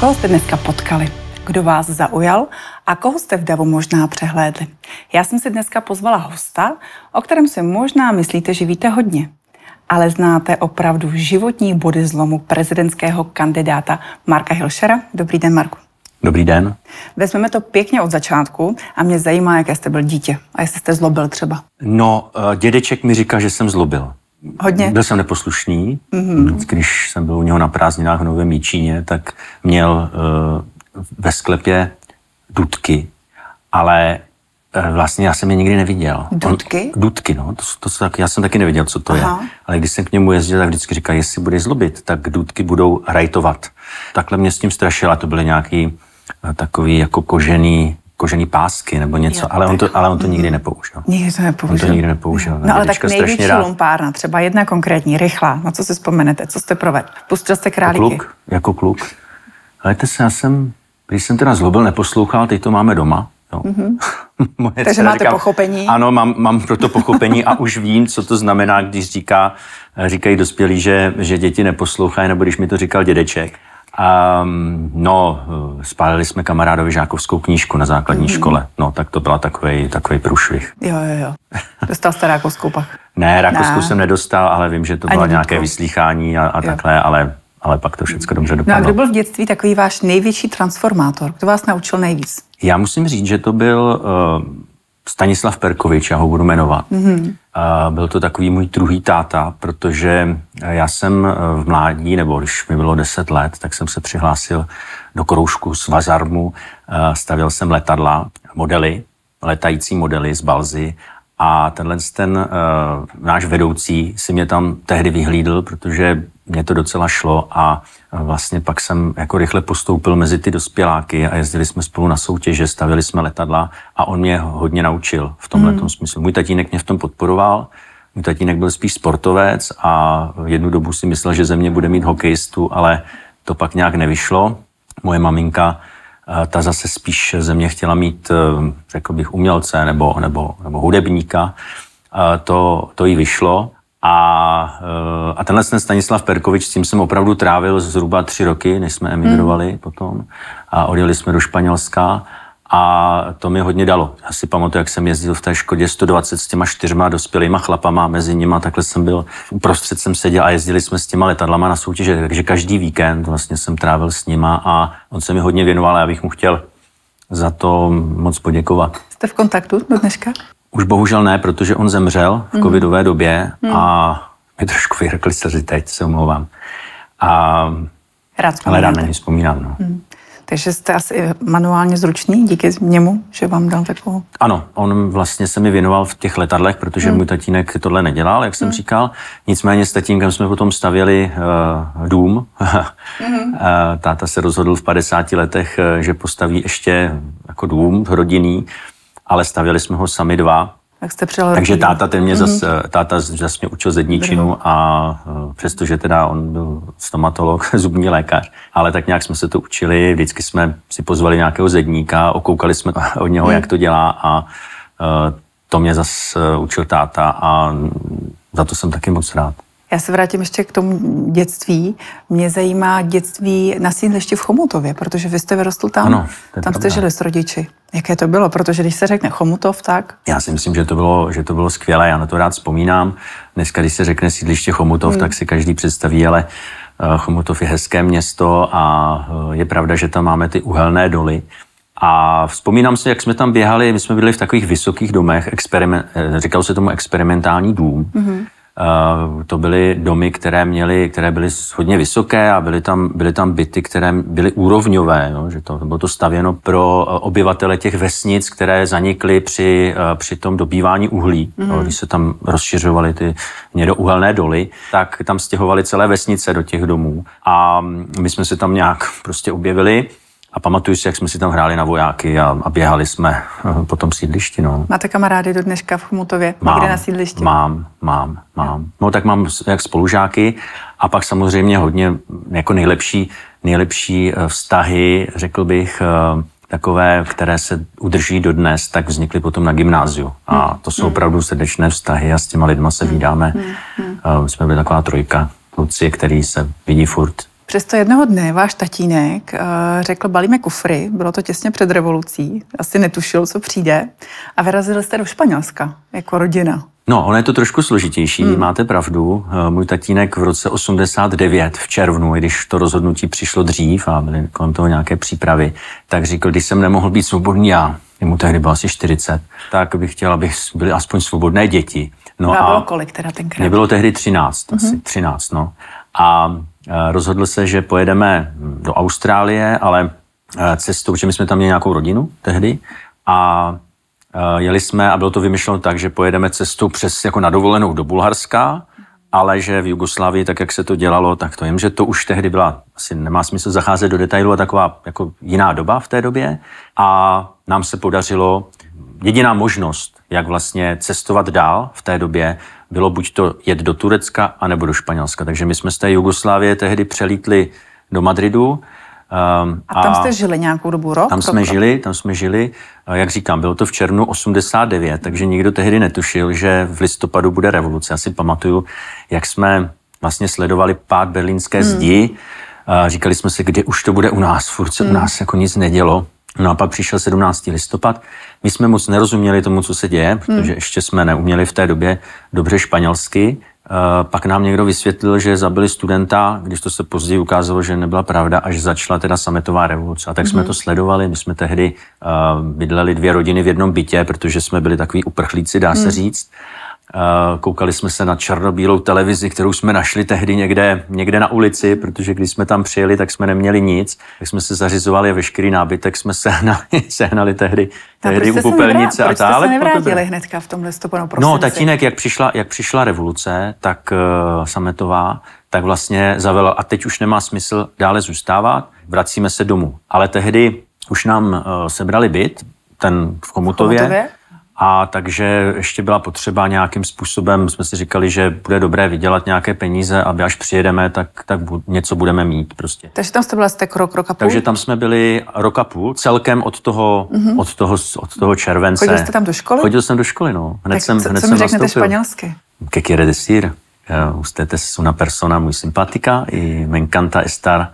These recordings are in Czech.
Koho jste dneska potkali? Kdo vás zaujal a koho jste v davu možná přehlédli? Já jsem si dneska pozvala hosta, o kterém si možná myslíte, že víte hodně. Ale znáte opravdu životní body zlomu prezidentského kandidáta Marka Hilšera. Dobrý den, Marku. Dobrý den. Vezmeme to pěkně od začátku a mě zajímá, jaké jste byl dítě a jestli jste zlobil třeba. No, eh, dědeček mi říká, že jsem zlobil. Hodně. Byl jsem neposlušný. Mm-hmm. Když jsem byl u něho na prázdninách v Novém Míčíně, tak měl uh, ve sklepě dudky, ale uh, vlastně já jsem je nikdy neviděl. Dudky? On, dudky, no. To, to, to, já jsem taky neviděl, co to Aha. je. Ale když jsem k němu jezdil, tak vždycky říkal, jestli bude zlobit, tak dudky budou rajtovat. Takhle mě s tím strašila. To byly nějaký uh, takový jako kožený kožený pásky nebo něco, jo, ale, on to, ale on to mm-hmm. nikdy nepoužil. Nikdy to nepoužil. On to nikdy nepoužil. No, no ale tak největší rád. lumpárna, třeba jedna konkrétní, rychlá, na co si vzpomenete, co jste provedl? Pustil jste králíky. Jako kluk, jako kluk. Helejte se, já jsem, když jsem teda zlobil, neposlouchal, teď to máme doma. Jo. Mm-hmm. Moje Takže máte říkám, pochopení? Ano, mám, mám pro to pochopení a už vím, co to znamená, když říká, říkají dospělí, že, že děti neposlouchají, nebo když mi to říkal dědeček. Um, no, spálili jsme kamarádovi žákovskou knížku na základní mm-hmm. škole. No, tak to byla takový, takový průšvih. Jo, jo, jo. Dostal jste Rakouskou pak? ne, Rakouskou ne. jsem nedostal, ale vím, že to bylo nějaké vyslýchání a, a takhle, ale ale pak to všechno dobře dopadlo. No a kdo byl v dětství takový váš největší transformátor? Kdo vás naučil nejvíc? Já musím říct, že to byl uh, Stanislav Perkovič, já ho budu jmenovat. Mm-hmm. Byl to takový můj druhý táta, protože já jsem eh, v mládí, nebo když mi bylo 10 let, tak jsem se přihlásil do kroužku z Vazarmu, eh, stavěl jsem letadla, modely, letající modely z Balzy a tenhle ten eh, náš vedoucí si mě tam tehdy vyhlídl, protože mě to docela šlo a e, vlastně pak jsem jako rychle postoupil mezi ty dospěláky a jezdili jsme spolu na soutěže, stavili jsme letadla a on mě hodně naučil v tomhle mm. smyslu. Můj tatínek mě v tom podporoval, můj tatínek byl spíš sportovec a jednu dobu si myslel, že ze mě bude mít hokejistu, ale to pak nějak nevyšlo. Moje maminka, e, ta zase spíš ze mě chtěla mít, e, řekl bych, umělce nebo, nebo, nebo hudebníka. To, to jí vyšlo a, eh, a tenhle ten Stanislav Perkovič, s tím jsem opravdu trávil zhruba tři roky, než jsme emigrovali hmm. potom a odjeli jsme do Španělska a to mi hodně dalo. Já si pamatuju, jak jsem jezdil v té Škodě 120 s těma čtyřma dospělýma chlapama, mezi nima takhle jsem byl, uprostřed jsem seděl a jezdili jsme s těma letadlama na soutěže, takže každý víkend vlastně jsem trávil s nima a on se mi hodně věnoval a já bych mu chtěl za to moc poděkovat. Jste v kontaktu do dneška? Už bohužel ne, protože on zemřel v mhm. covidové době mm. a mi trošku vyhrkli slzy teď, se omlouvám. A, rád ale rád na něj vzpomínám. No. Mm. Takže jste asi manuálně zručný díky němu, že vám dal takovou... Ano, on vlastně se mi věnoval v těch letadlech, protože mm. můj tatínek tohle nedělal, jak jsem mm. říkal. Nicméně s tatínkem jsme potom stavěli uh, dům. hmm. Táta se rozhodl v 50 letech, eh, že postaví ještě jako dům rodinný ale stavěli jsme ho sami dva. Tak jste přijal Takže rodinu. táta, ten mě mhm. zas, mm-hmm. táta zas mě učil zedničinu a eh, přestože teda on byl stomatolog, zubní lékař, ale tak nějak jsme se to učili, vždycky jsme si pozvali nějakého zedníka, okoukali jsme od něho, mm. jak to mhm. dělá a eh, to mě zas učil táta a za to jsem taky moc rád. Já se vrátím ještě k tomu dětství. Mě zajímá dětství na sídlišti v Chomutově, protože vy jste vyrostl tam. Ano, tam pravda. jste žili s rodiči. Jaké to bylo? Protože když se řekne Chomutov, tak... Já si myslím, že to bylo, že to bylo skvělé. Já na to rád vzpomínám. Dneska, když se řekne sídliště Chomutov, hmm. tak si každý představí, ale eh, Chomutov je hezké město a eh, je pravda, že tam máme ty uhelné doly. A vzpomínám si, jak jsme tam běhali, my jsme byli v takových vysokých domech, experiment, eh, říkal se tomu experimentální dům. Mm-hmm. Eh, to byly domy, které, měly, které byly hodně vysoké a byly tam, byly tam byty, které byly úrovňové. No, že to, bylo to stavěno pro eh, obyvatele těch vesnic, které zanikly při, eh, při tom dobývání uhlí. Mm. No, když se tam rozšiřovaly ty hnědouhelné doly, tak tam stěhovaly celé vesnice do těch domů. A mm, my jsme se tam nějak prostě objevili. A pamatuju si, jak jsme si tam hráli na vojáky a, a běhali jsme eh, po tom sídlišti. No. Máte kamarády do dneška v Chmutově? Mám, někde na sídlišti? Mám, mám, mám. No tak mám jak spolužáky a pak samozřejmě hodně jako nejlepší, nejlepší eh, vztahy, řekl bych, eh, takové, které se udrží dodnes, tak vznikly potom na gymnáziu. A hmm. to jsou opravdu srdečné vztahy a s těma lidma se hmm. vydáme. Hmm. jsme byli taková trojka, kluci, který se vidí furt Přesto jednoho dne váš tatínek eh, řekl, balíme kufry, bylo to těsně před revolucí, asi netušil, co přijde, a vyrazili jste do Španělska jako rodina. No, ono je to trošku složitější, hmm. máte pravdu. Eh, můj tatínek v roce 89 v červnu, i když to rozhodnutí přišlo dřív a byly kolem toho nějaké přípravy, tak říkal, když jsem nemohl být svobodný já, mu tehdy bylo asi 40, tak bych chtěl, aby byly aspoň svobodné děti. No a bylo kolik teda tenkrát? Nebylo tehdy 13, hmm. asi 13, no. A Eh, rozhodl se, že pojedeme do Austrálie, ale eh, cestou, že my jsme tam měli nějakou rodinu tehdy a eh, jeli jsme a bylo to vymyšleno tak, že pojedeme cestu přes jako na dovolenou do Bulharska, ale že v Jugoslávii, tak jak se to dělalo, tak to jim, že to už tehdy byla, asi nemá smysl zacházet do detailu, a taková jako jiná doba v té době. A nám se podařilo, jediná možnost, jak vlastně cestovat dál v té době, bylo buď to jet do Turecka, anebo do Španělska. Takže my jsme z té Jugoslávie tehdy přelítli do Madridu. Ehm, a tam jste žili nějakou dobu, rok? Tam jsme rok. žili, tam jsme žili. Jak říkám, bylo to v červnu 89, takže nikdo tehdy netušil, že v listopadu bude revoluce. Já si pamatuju, jak jsme vlastně sledovali pád berlínské hmm. zdi. a Říkali jsme si, kdy už to bude u nás. Furt se hmm. u nás jako nic nedělo. No a pak přišel 17. listopad. My jsme moc nerozuměli tomu, co se děje, hmm. protože ještě jsme neuměli v té době dobře španělsky. Eh, pak nám někdo vysvětlil, že zabili studenta, když to se později ukázalo, že nebyla pravda, až začala teda sametová revoluce. A tak jsme hmm. to sledovali. My jsme tehdy eh, bydleli dvě rodiny v jednom bytě, protože jsme byli takový uprchlíci, dá se hmm. říct. Koukali jsme se na černobílou televizi, kterou jsme našli tehdy někde, někde na ulici, protože když jsme tam přijeli, tak jsme neměli nic. Tak jsme se zařizovali a veškerý nábytek jsme sehnali, sehnali tehdy, tehdy u popelnice a tak. ale se nevrátili hnedka v tom listopadu? No, tatínek, jak přišla, jak přišla revoluce, tak uh, sametová, tak vlastně zavela. a teď už nemá smysl dále zůstávat, vracíme se domů. Ale tehdy už nám uh, sebrali byt, ten v Komutově. V Komutově? A takže ještě byla potřeba nějakým způsobem, jsme si říkali, že bude dobré vydělat nějaké peníze, aby až přijedeme, tak, tak bu- něco budeme mít prostě. Takže tam jste byla jste rok, rok a půl? Takže tam jsme byli rok a půl, celkem od toho, mm-hmm. od toho, od toho července. Chodil jste tam do školy? Chodil jsem do školy, no. Hned tak jsem, co, hned co jsem mi řeknete nastoupil. španělsky? Que quiere decir? Eh, Usted es una persona muy simpática y me encanta estar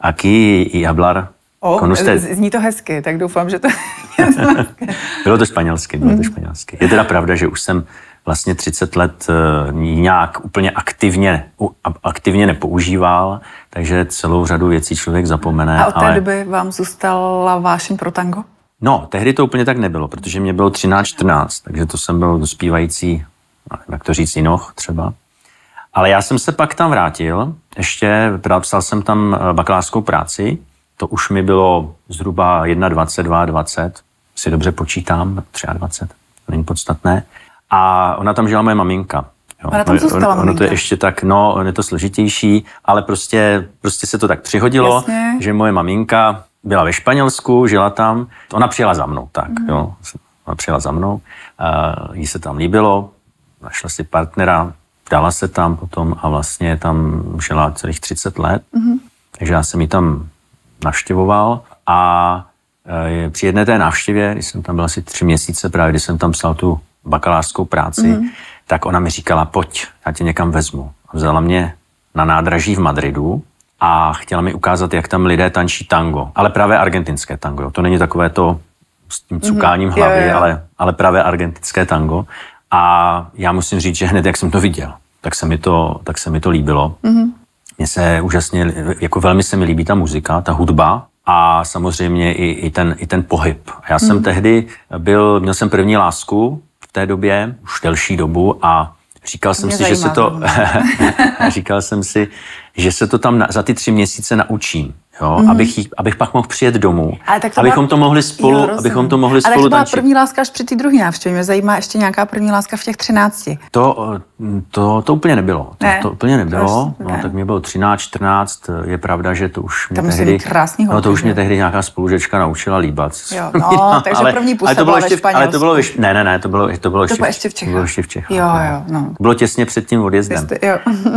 aquí y hablar O, jste... zní to hezky, tak doufám, že to Bylo to španělsky, bylo to mhm. španělsky. Je teda pravda, že už jsem vlastně 30 let eh, nějak úplně aktivně, aktivně nepoužíval, takže celou řadu věcí člověk zapomene. A od té ale... doby vám zůstala vášeň pro tango? No, tehdy to úplně tak nebylo, protože mě bylo 13-14, takže to jsem byl dospívající, no, jak to říct, jinoch třeba. Ale já jsem se pak tam vrátil, ještě psal jsem tam eh, bakalářskou práci to už mi bylo zhruba 21, 22, si dobře počítám, 23, není podstatné. A ona tam žila moje maminka. Jo. Ona tam zůstala ono, ono to je ještě tak, no, je to složitější, ale prostě, prostě se to tak přihodilo, Jasně. že moje maminka byla ve Španělsku, žila tam, ona přijela za mnou, tak, mm. jo. Ona přijela za mnou, uh, jí se tam líbilo, našla si partnera, dala se tam potom a vlastně tam žila celých 30 let. Mm. Takže já jsem ji tam navštěvoval a eh, při jedné té návštěvě, když jsem tam byl asi tři měsíce, právě když jsem tam psal tu bakalářskou práci, mm-hmm. tak ona mi říkala, pojď, já tě někam vezmu. A vzala mě na nádraží v Madridu a chtěla mi ukázat, jak tam lidé tančí tango. Ale právě argentinské tango, to není takové to s tím mhm. cukáním mm-hmm. hlavy, yeah. Ale, ale právě argentinské tango. A já musím říct, že hned jak jsem to viděl, tak se mi to, tak se mi to líbilo. Mm-hmm. Mně se úžasně, jako velmi se mi líbí ta muzika, ta hudba, a samozřejmě i, i, ten, i ten pohyb. Já jsem mm. tehdy byl, měl jsem první lásku v té době, už delší dobu a říkal jsem Mě si, zajímá, že se to, říkal jsem si, že se to tam na, za ty tři měsíce naučím. Jo, mm-hmm. abych, jí, abych pak mohl přijet domů. Ale tak to abychom, má... to mohli spolu, jo, abychom to mohli spolu Ale to byla první láska až při té druhé návštěvě. Mě zajímá ještě nějaká první láska v těch třinácti. To, to, to úplně nebylo. Ne. To, to úplně nebylo. To už, No, ne. tak mě bylo 13, 14. Je pravda, že to už mě, to tehdy, krásný no, to už mě tehdy nějaká spolužečka naučila líbat. Jo, no, no takže ale, první ale to bylo ještě, ve Ale to bylo ještě, ne, ne, ne, to bylo, to bylo, to ještě, bylo ještě v Čechách. Bylo ještě v Čechách. Jo, jo, no. Bylo těsně před tím odjezdem.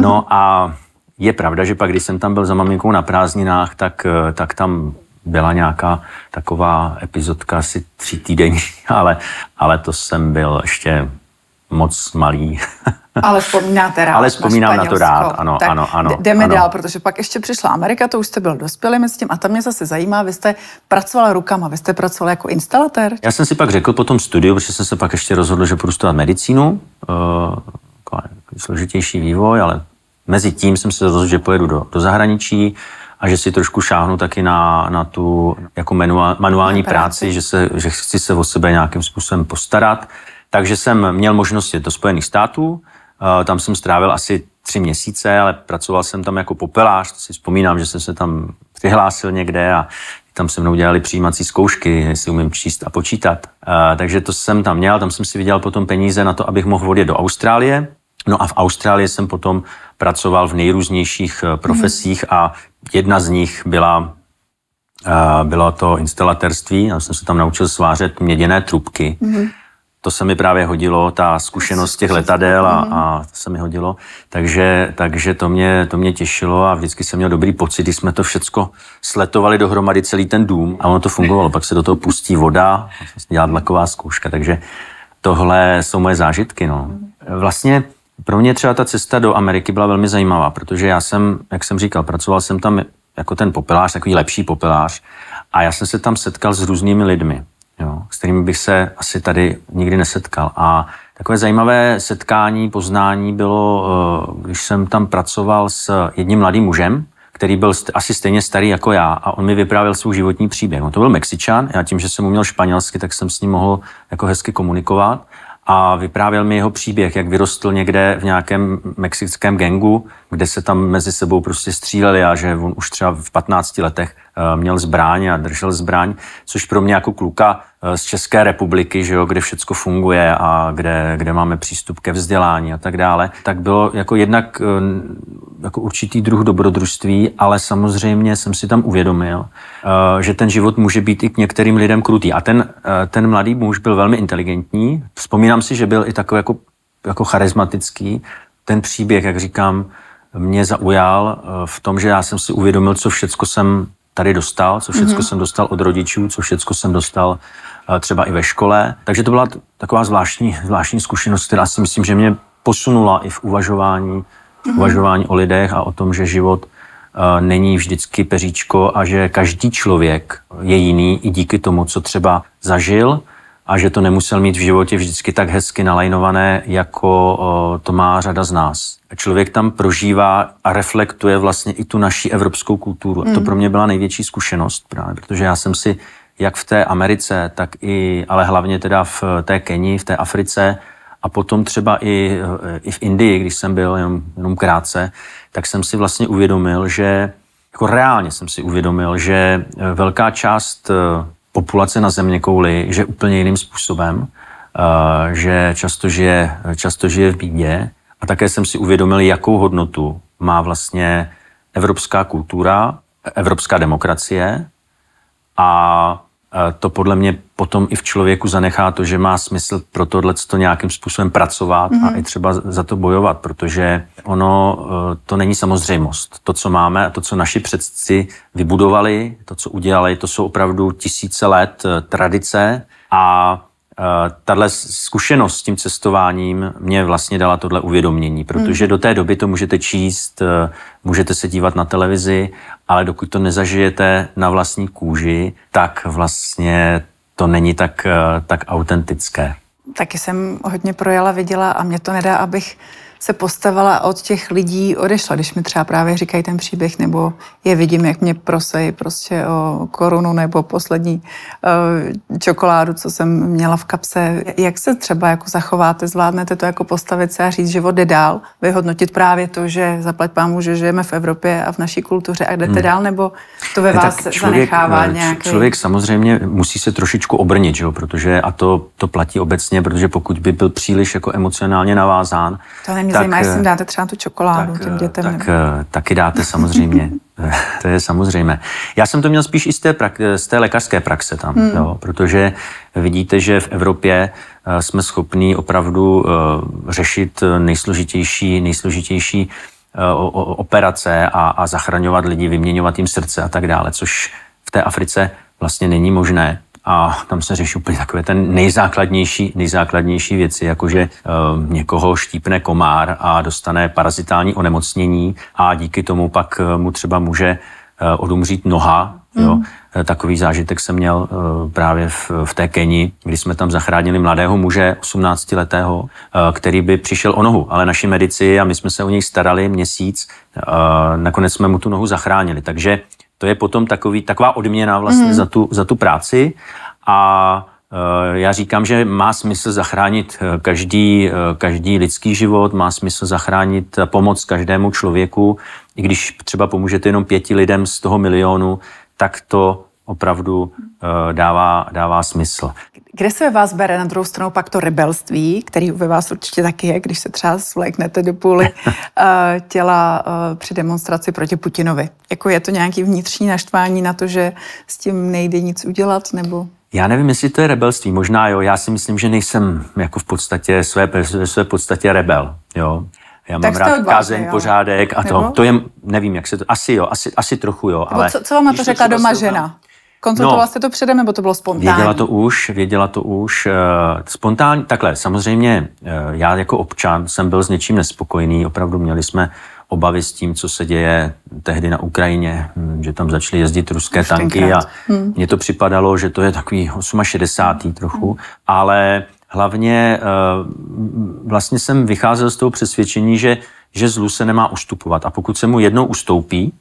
No a je pravda, že pak, když jsem tam byl za maminkou na prázdninách, tak, eh, tak tam byla nějaká taková epizodka asi tři týdenní, ale, ale to jsem byl ještě moc malý. Ale vzpomínáte rád. Ale vzpomínám na, na to rád, ano, tak ano, ano. Jdeme ano. dál, protože pak ještě přišla Amerika, to už jste byl dospělý mezi tím a tam mě zase zajímá, vy jste pracoval rukama, vy jste pracoval jako instalatér. Já jsem si pak řekl po tom studiu, protože jsem se pak ještě rozhodl, že budu studovat medicínu, uh, složitější vývoj, ale mezi tím jsem se rozhodl, že pojedu do, do zahraničí a že si trošku šáhnu taky na, na tu jako manuál, manuální na práci, práci že, se, že chci se o sebe nějakým způsobem postarat. Takže jsem měl možnost jít do Spojených států, eh, tam jsem strávil asi tři měsíce, ale pracoval jsem tam jako popelář, to si vzpomínám, že jsem se tam přihlásil někde a tam se mnou dělali přijímací zkoušky, jestli umím číst a počítat. Eh, takže to jsem tam měl, tam jsem si vydělal potom peníze na to, abych mohl odjet do Austrálie. No a v Austrálii jsem potom pracoval v nejrůznějších eh, profesích a jedna z nich byla eh, bylo to instalatérství, já jsem se tam naučil svářet měděné trubky. Mm-hmm. To se mi právě hodilo, ta zkušenost těch letadel a, mhm. a to se mi hodilo. Takže, takže to, mě, to mě těšilo a vždycky jsem měl dobrý pocit, když jsme to všecko sletovali dohromady celý ten dům a ono to fungovalo. Pak se do toho pustí voda, vlastně dělá dlaková zkouška, takže tohle jsou moje zážitky. No. Mhm. Vlastně pro mě třeba ta cesta do Ameriky byla velmi zajímavá, protože já jsem, jak jsem říkal, pracoval jsem tam jako ten popelář, takový lepší popelář a já jsem se tam setkal s různými lidmi, jo, s kterými bych se asi tady nikdy nesetkal. A takové zajímavé setkání, poznání bylo, eh, když jsem tam pracoval s jedním mladým mužem, který byl asi stejně starý jako já a on mi vyprávěl svůj životní příběh. On to byl Mexičan, já tím, že jsem uměl španělsky, tak jsem s ním mohl jako hezky komunikovat a vyprávěl mi jeho příběh, jak vyrostl někde v nějakém mexickém gengu kde se tam mezi sebou prostě stříleli a že on už třeba v 15 letech eh, měl zbraň a držel zbraň, což pro mě jako kluka eh, z České republiky, že jo, kde všecko funguje a kde, kde máme přístup ke vzdělání a tak dále, tak bylo jako jednak eh, jako určitý druh dobrodružství, ale samozřejmě jsem si tam uvědomil, že ten život může být i k některým lidem krutý. A ten, ten mladý muž byl velmi inteligentní. Vzpomínám si, že byl i takový jako, jako charismatický. Ten příběh, jak říkám, mě zaujal eh, v tom, že já jsem si uvědomil, co všecko jsem tady dostal, co všecko mm-hmm. jsem dostal od rodičů, co všecko jsem dostal eh, třeba i ve škole. Takže to byla taková zvláštní, zvláštní zkušenost, která si myslím, že mě posunula i v uvažování, mm-hmm. uvažování o lidech a o tom, že život eh, není vždycky peříčko a že každý člověk je jiný i díky tomu, co třeba zažil a že to nemusel mít v životě vždycky tak hezky nalajnované, jako to má řada z nás. Člověk tam prožívá a reflektuje vlastně i tu naší evropskou kulturu. A to hmm. pro mě byla největší zkušenost právě, protože já jsem si jak v té Americe, tak i, ale hlavně teda v té Kenii, v té Africe a potom třeba i, i v Indii, když jsem byl jenom, jenom krátce, tak jsem si vlastně uvědomil, že jako reálně jsem si uvědomil, že e, velká část e, populace na země kouli že úplně jiným způsobem, eh, že často žije, často žije v bídě a také jsem si uvědomil, jakou hodnotu má vlastně evropská kultura, evropská demokracie a to podle mě potom i v člověku zanechá to, že má smysl pro tohle to nějakým způsobem pracovat mm-hmm. a mhm. i třeba za to bojovat, protože ono e, to není samozřejmost. To, co máme a to, co naši předci vybudovali, to, co udělali, to jsou opravdu tisíce let e, tradice a tahle zkušenost s tím cestováním mě vlastně dala tohle uvědomění, protože mhm. do té doby to můžete číst, eh, můžete se dívat na televizi, ale dokud to nezažijete na vlastní kůži, tak vlastně to není tak, eh, tak autentické. Taky jsem hodně projela, viděla a mě to nedá, abych se postavila od těch lidí odešla, když mi třeba právě říkají ten příběh, nebo je vidím, jak mě prosejí prostě o korunu nebo poslední eh, čokoládu, co jsem měla v kapse. Jak se třeba jako zachováte, zvládnete to jako postavit se a říct, život jde dál, vyhodnotit právě to, že zaplať pámu, že žijeme v Evropě a v naší kultuře a jdete hmm. dál, nebo to ve ne, vás člověk, zanechává eh, nějaký... Člověk samozřejmě musí se trošičku obrnit, že jo? protože a to, to platí obecně, protože pokud by byl příliš jako emocionálně navázán, to mě tak, zajímá, jestli eh, jim dáte třeba tu čokoládu tak, těm eh, dětem. Tak, nebo... Eh, taky dáte samozřejmě. to je samozřejmé. Já jsem to měl spíš i z té, prak- z té lékařské praxe tam, hmm. jo, protože vidíte, že v Evropě jsme schopni opravdu řešit nejsložitější, nejsložitější operace a, a zachraňovat lidi, vyměňovat jim srdce a tak dále, což v té Africe vlastně není možné a tam se řeší úplně takové ten nejzákladnější, nejzákladnější věci, jakože e, eh, někoho štípne komár a dostane parazitální onemocnění a díky tomu pak eh, mu třeba může eh, odumřít noha. Mm. Jo. Mhm. Takový zážitek jsem měl právě v, v té Keni, kdy jsme tam zachránili mladého muže, 18-letého, který by přišel o nohu, ale naši medici a my jsme se o něj starali měsíc, nakonec jsme mu tu nohu zachránili. Takže to je potom takový, taková odměna vlastně mm. za, tu, za tu práci. A eh, já říkám, že má smysl zachránit eh, každý, eh, každý lidský život, má smysl zachránit pomoc každému člověku. I když třeba pomůžete jenom pěti lidem z toho milionu, tak to opravdu eh, dává, dává smysl. Kde se ve vás bere na druhou stranu pak to rebelství, který ve vás určitě taky je, když se třeba svléknete do půly eh, těla eh, při demonstraci proti Putinovi? Jako je to nějaký vnitřní naštvání na to, že s tím nejde nic udělat, nebo... Já nevím, jestli to je rebelství. Možná jo, já si myslím, že nejsem jako v podstatě své, své podstatě rebel. Jo. Já mám rád kázeň, jo. pořádek a Nebo? to. To je, nevím, jak se to, asi jo, asi, asi trochu jo. Nebo ale co, co vám na to řekla doma žena? Tam, Konzultovala no, jste to předem, nebo to bylo spontánní? Věděla to už, věděla to už. Eh, spontánní, takhle, samozřejmě eh, já jako občan jsem byl s něčím nespokojený, opravdu měli jsme obavy s tím, co se děje tehdy na Ukrajině, hm, že tam začaly jezdit ruské Už tanky tenkrát. a hmm. mně to připadalo, že to je takový 68. trochu, hmm. ale hlavně eh, vlastně jsem vycházel z toho přesvědčení, že, že zlu se nemá ustupovat a pokud se mu jednou ustoupí,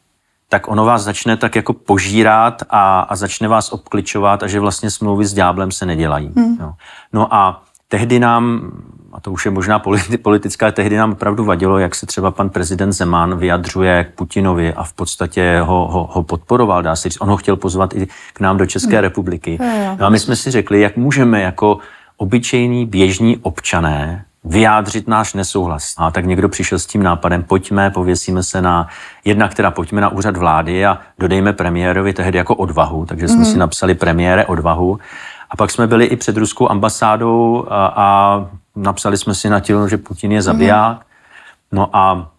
tak ono vás začne tak jako požírat a, a začne vás obkličovat a že vlastně smlouvy s dňáblem se nedělají. Hmm. Jo. No a tehdy nám, a to už je možná politická, tehdy nám opravdu vadilo, jak se třeba pan prezident Zeman vyjadřuje k Putinovi a v podstatě ho, ho, ho podporoval, dá se říct. On ho chtěl pozvat i k nám do České hmm. republiky. No a my jsme si řekli, jak můžeme jako obyčejní běžní občané vyjádřit náš nesouhlas. A tak někdo přišel s tím nápadem, pojďme, pověsíme se na, jedna která pojďme na úřad vlády a dodejme premiérovi tehdy jako odvahu, takže jsme mm. si napsali premiére odvahu. A pak jsme byli i před ruskou ambasádou a, a napsali jsme si na tělo, že Putin je mhm. zabiják. Mm. No a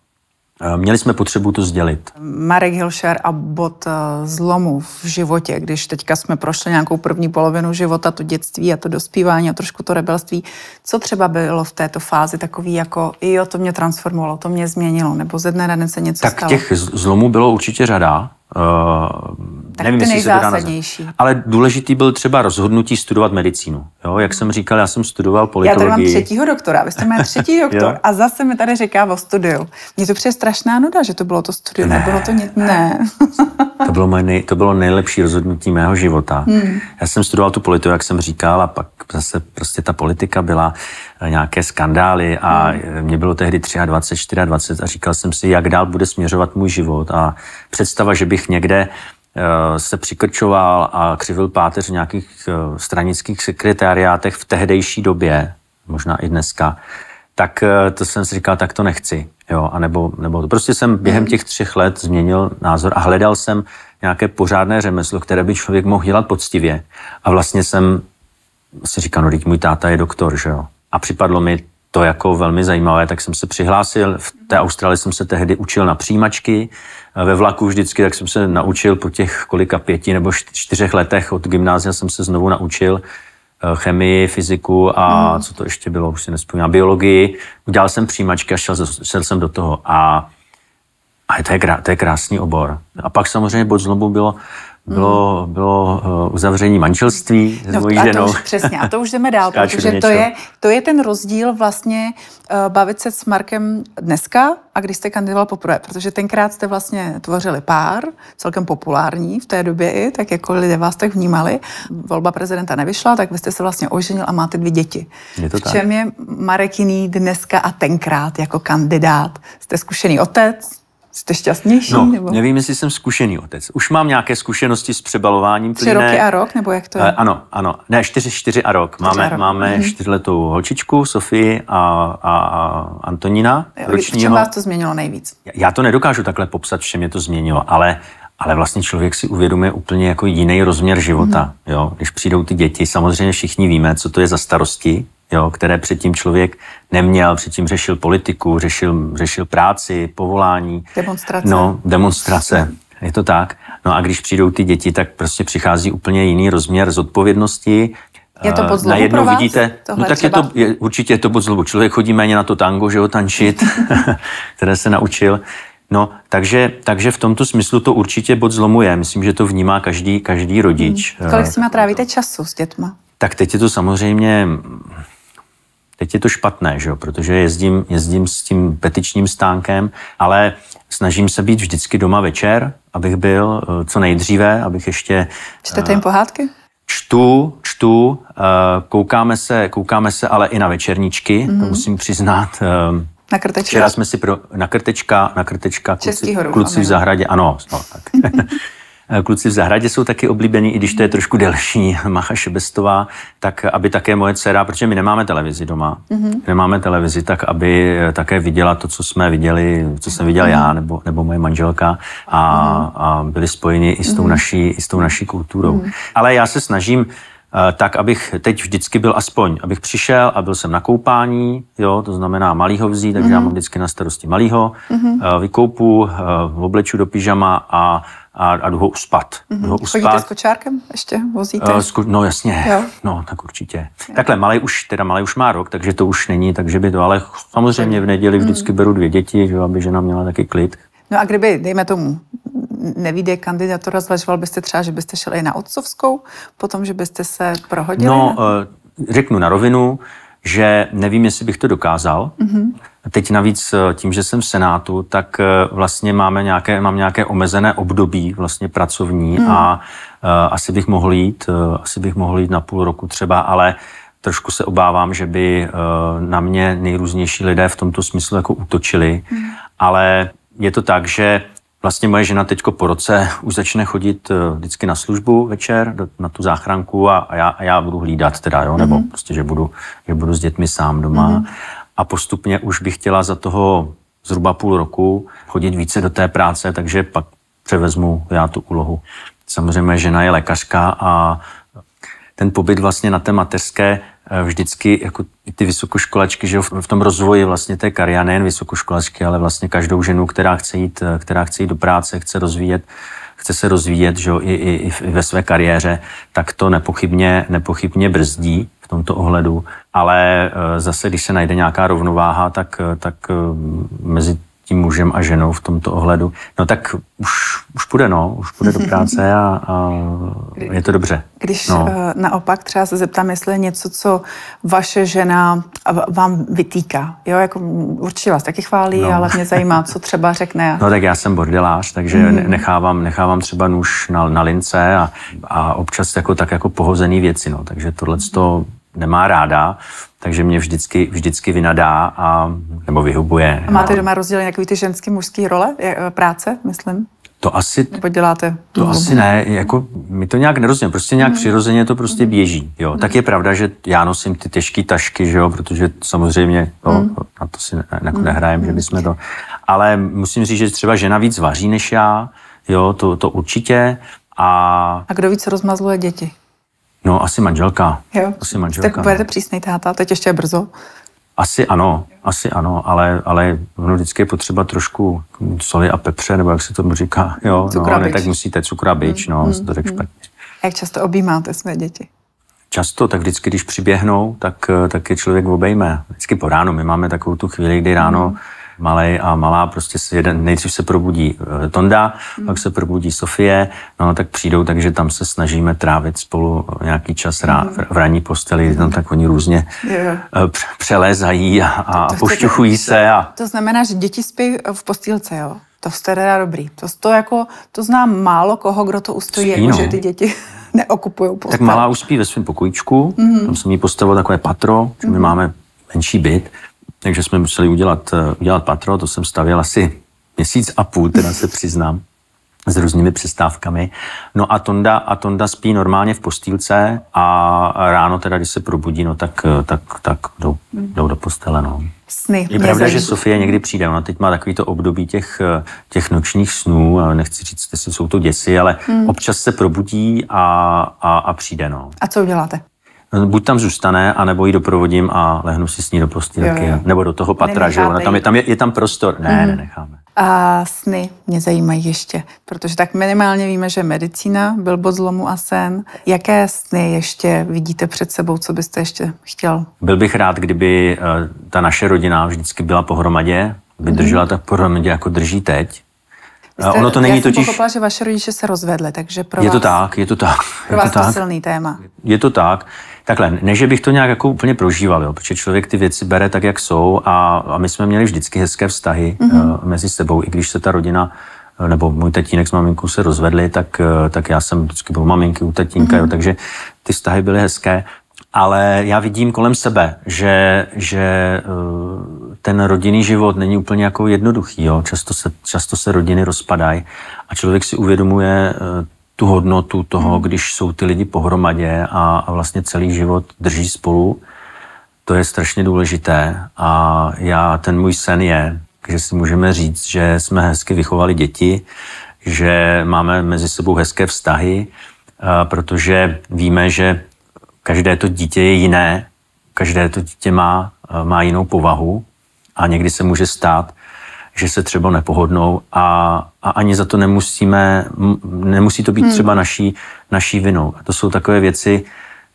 Eh, měli jsme potřebu to sdělit. Marek Hilšer a bod eh, zlomu v životě, když teďka jsme prošli nějakou první polovinu života, to dětství a to dospívání a trošku to rebelství, co třeba bylo v této fázi takový jako, jo, to mě transformovalo, to mě změnilo, nebo ze dne na den se něco tak stalo? Tak těch zlomů bylo určitě řada. Eh, tak nevím, jestli se to Ale důležitý byl třeba rozhodnutí studovat medicínu. Jo, jak jsem říkal, já jsem studoval politologii. Já tady mám třetího doktora, vy jste máte třetí doktor a zase mi tady říká o studiu. Mně to přijde strašná nuda, že to bylo to studium, ne. nebylo to nic, ne. to, bylo moje nej, to bylo nejlepší rozhodnutí mého života. Hmm. Já jsem studoval tu politiku, jak jsem říkal, a pak zase prostě ta politika byla eh, nějaké skandály a hmm. mě bylo tehdy 23, 24 a říkal jsem si, jak dál bude směřovat můj život a představa, že bych bych někde eh, se přikrčoval a křivil páteř v nějakých eh, stranických sekretariátech v tehdejší době, možná i dneska, tak eh, to jsem si říkal, tak to nechci. Jo, a nebo, nebo to. Prostě jsem během mhm. těch třech let změnil názor a hledal jsem nějaké pořádné řemeslo, které by člověk mohl dělat poctivě. A vlastně jsem si říkal, no teď můj táta je doktor, že jo. A připadlo mi to jako velmi zajímavé, tak jsem se přihlásil. V té Austrálii jsem se tehdy učil na přijímačky, ve vlaku vždycky, tak jsem se naučil po těch kolika pěti nebo čtyřech letech od gymnázia jsem se znovu naučil eh, chemii, fyziku a hmm. co to ještě bylo, už si nespomínám, biologii. Udělal jsem přijímačky a šel, šel jsem do toho. A, a to, je, to je krásný obor. A pak samozřejmě bod zlobu bylo bylo, bylo eh, uzavření manželství s no, mojí a ženou. To už, přesně, a to už jdeme dál, protože to je, to je ten rozdíl vlastně uh, bavit se s Markem dneska a když jste kandidoval poprvé, protože tenkrát jste vlastně tvořili pár, celkem populární v té době i, tak jako lidé vás tak vnímali. Volba prezidenta nevyšla, tak vy jste se vlastně oženil a máte dvě děti. Je to v čem tak? je Marek jiný dneska a tenkrát jako kandidát? Jste zkušený otec, Jste šťastnější? No, nebo? nevím, jestli jsem zkušený otec. Už mám nějaké zkušenosti s přebalováním. Tři roky a rok, nebo jak to je? Eh, ano, ano. Ne, čtyři, čtyři a rok. Čtyři máme, a rok. máme mm-hmm. čtyřletou holčičku, Sofii a, a, a Antonína. Ročního. V čem vás to změnilo nejvíc? Já to nedokážu takhle popsat, v čem je to změnilo, ale ale vlastně člověk si uvědomuje úplně jako jiný rozměr života. Mm. Jo? Když přijdou ty děti, samozřejmě všichni víme, co to je za starosti, jo, které předtím člověk neměl, předtím řešil politiku, řešil, řešil práci, povolání. Demonstrace. No, demonstrace. Je to tak. No a když přijdou ty děti, tak prostě přichází úplně jiný rozměr zodpovědnosti, je to eh, pod Najednou pro vás? vidíte, no tak třeba? je to, je, určitě je to pod zlobu. Člověk chodí méně na to tango, že ho tančit, které se naučil. No, takže, takže v tomto smyslu to určitě bod zlomu je. Myslím, že to vnímá každý, každý rodič. Hmm. Kolik si má eh, trávíte času s dětma? Tak teď je to samozřejmě Teď je to špatné, že jo? protože jezdím, jezdím s tím petičním stánkem, ale snažím se být vždycky doma večer, abych byl eh, co nejdříve, abych ještě... Čtete eh, jim pohádky? Čtu, čtu, eh, koukáme se, koukáme se ale i na večerničky, mm-hmm. to mhm. musím přiznat. Na krtečka? Včera jsme si pro... Na krtečka, na krtečka, kluci, kluci v zahradě, ano, no, tak. Eh, kluci v zahradě jsou taky oblíbení, i když to je trošku delší, Macha Šebestová, tak eh, aby také moje dcera, protože my nemáme televizi doma, mm-hmm. nemáme televizi, tak aby eh, také viděla to, co jsme viděli, co jsem viděl mm-hmm. já mhm. nebo, nebo moje manželka a, mm-hmm. a byli spojeni i s tou, mm-hmm. naší, i s tou naší kulturou. Mm-hmm. Ale já se snažím Eh, tak abych teď vždycky byl aspoň, abych přišel a byl jsem na koupání, jo, to znamená malýho vzít, takže mm-hmm. já mhm. mám vždycky na starosti malýho, mm-hmm. vykoupu, eh, obleču do pyžama a a, a jdu ho uspat. Mm-hmm. Ho uspat. Chodíte s kočárkem ještě? Vozíte? Uh, sku- no jasně, jo. no tak určitě. Jo. Takhle, malej už, teda malej už má rok, takže to už není, takže by to, ale samozřejmě v neděli vždycky mm. beru dvě děti, že, aby žena měla taky klid. No a kdyby, dejme tomu, nevíde kandidatura, zvažoval byste třeba, že byste šel i na otcovskou, potom, že byste se prohodili? No, eh, řeknu na rovinu, že nevím, jestli bych to dokázal. Mm-hmm. Teď navíc eh, tím, že jsem v Senátu, tak eh, vlastně máme nějaké, mám nějaké omezené období vlastně pracovní mm. a asi bych mohl jít, asi bych mohl jít na půl roku třeba, ale trošku se obávám, že by na mě nejrůznější lidé v tomto smyslu jako útočili, mm. ale je to tak, že Vlastně moje žena teďko po roce už začne chodit eh, vždycky na službu večer, do, na tu záchranku a, a, já, a já budu hlídat teda, jo, nebo mm-hmm. prostě, že budu, že budu s dětmi sám doma. Mm-hmm. A postupně už bych chtěla za toho zhruba půl roku chodit více do té práce, takže pak převezmu já tu úlohu. Samozřejmě žena je lékařka a ten pobyt vlastně na té mateřské Eh, vždycky jako ty vysokoškolačky, že v tom rozvoji vlastně té kariéry, nejen vysokoškolačky, ale vlastně každou ženu, která chce jít, eh, která chce jít do práce, chce rozvíjet, chce se rozvíjet že i, i, i ve své kariéře, tak to nepochybně, nepochybně brzdí v tomto ohledu. Ale eh, zase, když se najde nějaká rovnováha, tak, tak mezi tím mužem a ženou v tomto ohledu. No tak už, už půjde, no, už půjde do práce a, a je to dobře. Když no. Eh, naopak třeba se zeptám, jestli je něco, co vaše žena vám vytýká. Jo, jako určitě vás taky chválí, no. ale mě zajímá, co třeba řekne. No tak já jsem bordelář, takže mm nechávám, nechávám třeba nůž na, na lince a, a občas jako tak jako pohozený věci, no, takže tohle to nemá ráda, takže mě vždycky, vždycky vynadá a, nebo vyhubuje. A máte doma rozdělené takový ty ženský, mužský role, eh, práce, myslím? To asi... Nebo děláte? To asi ne, jako my to nějak nerozumíme, prostě nějak mm. přirozeně to prostě mhm. běží, jo. Mm. Tak je mhm. pravda, že já nosím ty těžké tašky, že jo, protože samozřejmě, no, uhum. na to si ne, jako mhm. nehrajem, že bychom to... Ale musím říct, že třeba žena víc vaří než já, jo, to, to určitě a... A kdo víc rozmazluje děti? No, asi manželka. Jo. Asi manželka. Tak no. budete přísný táta, teď ještě je brzo. Asi ano, asi ano, ale, ale ono vždycky je potřeba trošku soli a pepře, nebo jak se tomu říká. Jo, cukra no, ne, tak musíte cukra bič, mm, no, mm, to tak hmm. špatně. A jak často objímáte své děti? Často, tak vždycky, když přiběhnou, tak, eh, tak je člověk obejme. Vždycky po ránu. My máme takovou tu chvíli, kdy ráno mm malý a malá prostě se jeden, nejdřív se probudí eh, Tonda, mm. pak se probudí Sofie, no tak přijdou, takže tam se snažíme trávit spolu nějaký čas rá, hmm. v ranní posteli, no tak oni různě yeah. přelezají a, a to, to pošťuchují jako- se. A... To znamená, že děti spí v postýlce, jo? To jste teda dobrý. To, to, jako, to znám málo koho, kdo to ustojí, jako, no. že ty děti neokupují postel. Tak malá uspí ve svém pokojičku, mm-hmm. tam jsem jí postavil takové patro, mm-hmm. my mhm. máme menší byt, takže jsme museli udělat, eh, udělat patro, to jsem stavěl asi měsíc a půl, teda se přiznám, s různými přestávkami. No a Tonda, a Tonda spí normálně v postýlce a ráno teda, když se probudí, no tak, eh, tak, tak jdou, hmm. jdou do postele, no. Sny. Je pravda, že Sofie někdy přijde, ona teď má takový to období těch, eh, těch nočních snů, nechci říct, jestli jsou to děsi, ale hmm. občas se probudí a, a, a přijde, no. A co uděláte? buď tam zůstane, anebo ji doprovodím a lehnu si s ní do postele. Nebo do toho patra, že jo? Tam je, tam, je, je tam prostor. Ne, mm. nenecháme. A sny mě zajímají ještě, protože tak minimálně víme, že medicína byl bod zlomu a sen. Jaké sny ještě vidíte před sebou, co byste ještě chtěl? Byl bych rád, kdyby eh, ta naše rodina vždycky byla pohromadě, by mhm. držela mm. tak pohromadě, jako drží teď. Jste, ono to není já totiž... pochopila, že vaše rodiče se rozvedly, takže pro Je vás, to tak, je to tak. Pro vás to, tak. silný téma. Je to tak. Takhle, ne, že bych to nějak jako úplně prožíval, jo, protože člověk ty věci bere tak, jak jsou a, a my jsme měli vždycky hezké vztahy mm-hmm. uh, mezi sebou, i když se ta rodina eh, nebo můj tatínek s maminkou se rozvedli, tak, eh, tak já jsem vždycky byl maminky u tatínka, mm-hmm. jo, mhm. takže ty vztahy byly hezké. Ale já vidím kolem sebe, že, že ten rodinný život není úplně jako jednoduchý. Jo? Často, se, často se rodiny rozpadají a člověk si uvědomuje tu hodnotu toho, hmm. když jsou ty lidi pohromadě a, a vlastně celý život drží spolu, to je strašně důležité a já, ten můj sen je, že si můžeme říct, že jsme hezky vychovali děti, že máme mezi sebou hezké vztahy, protože víme, že každé to dítě je jiné, každé to dítě má, má jinou povahu a někdy se může stát, že se třeba nepohodnou a, a ani za to nemusíme, nemusí to být hmm. třeba naší, naší vinou. To jsou takové věci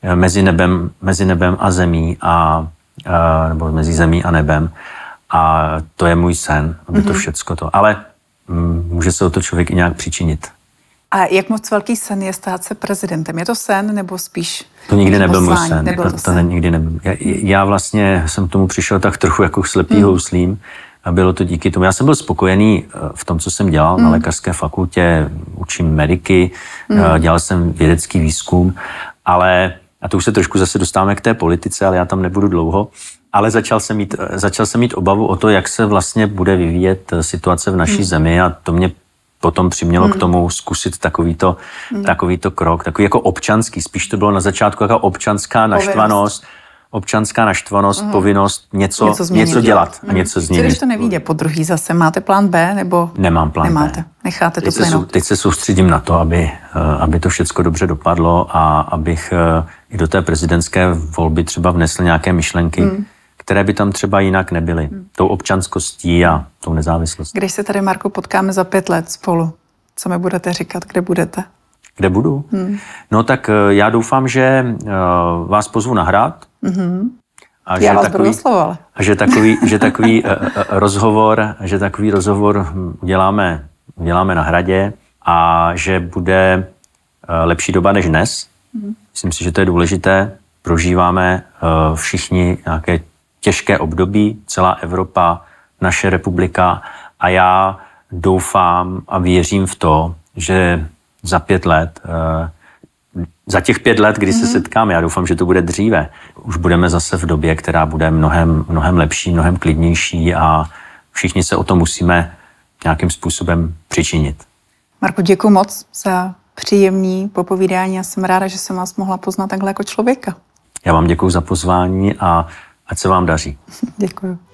eh, mezi nebem, mezi nebem a zemí a, a eh, nebo mezi zemí a nebem. A to je můj sen, aby to mhm. všecko to. Ale mm, může se o to člověk i nějak přičinit. A jak moc velký sen je stát se prezidentem? Je to sen nebo spíš To nikdy nebyl můj sen. Nebyl jako to, to sen. Ne, nikdy nebyl. Já, já vlastně jsem k tomu přišel tak trochu jako slepý hmm. houslím. A bylo to díky tomu. Já jsem byl spokojený eh, v tom, co jsem dělal mm. na hmm. lékařské fakultě, učím mediky, mm. dělal jsem vědecký výzkum, ale, a to už se trošku zase dostáváme k té politice, ale já tam nebudu dlouho, ale začal jsem mít, eh, začal jsem mít obavu o to, jak se vlastně bude vyvíjet situace v naší mm. zemi a to mě potom přimělo mm. k hmm. tomu zkusit takovýto, mm. takovýto krok, takový jako občanský, spíš to bylo na začátku jako občanská naštvanost, občanská naštvanost, uh-huh. povinnost něco, něco, změnit. něco dělat a mhm. něco změnit. Když to nevíde po druhý zase, máte plán B nebo Nemám plán nemáte? B. Necháte teď to plynout? Se, teď se soustředím na to, aby, eh, aby to všechno dobře dopadlo a abych eh, i do té prezidentské volby třeba vnesl nějaké myšlenky, mm. které by tam třeba jinak nebyly. Mm. Tou občanskostí a tou nezávislostí. Když se tady, Marko potkáme za pět let spolu, co mi budete říkat, kde budete? Kde budu? Hmm. No tak eh, já doufám, že vás pozvu na hrad, Mm-hmm. A že Já vás takový, ale. že takový, že takový eh, eh, eh, rozhovor, že takový rozhovor uděláme, hm, uděláme na hradě a že bude lepší doba než dnes. Mm-hmm. Myslím si, že to je důležité. Prožíváme všichni nějaké těžké období, celá Evropa, naše republika a já doufám a věřím v to, že za pět let za těch pět let, kdy mm-hmm. se mhm. setkáme, já doufám, že to bude dříve, už budeme zase v době, která bude mnohem, mnohem lepší, mnohem klidnější a všichni se o to musíme nějakým způsobem přičinit. Marku, děkuji moc za příjemný popovídání a jsem ráda, že jsem vás mohla poznat takhle jako člověka. Já vám děkuji za pozvání a ať se vám daří. děkuji.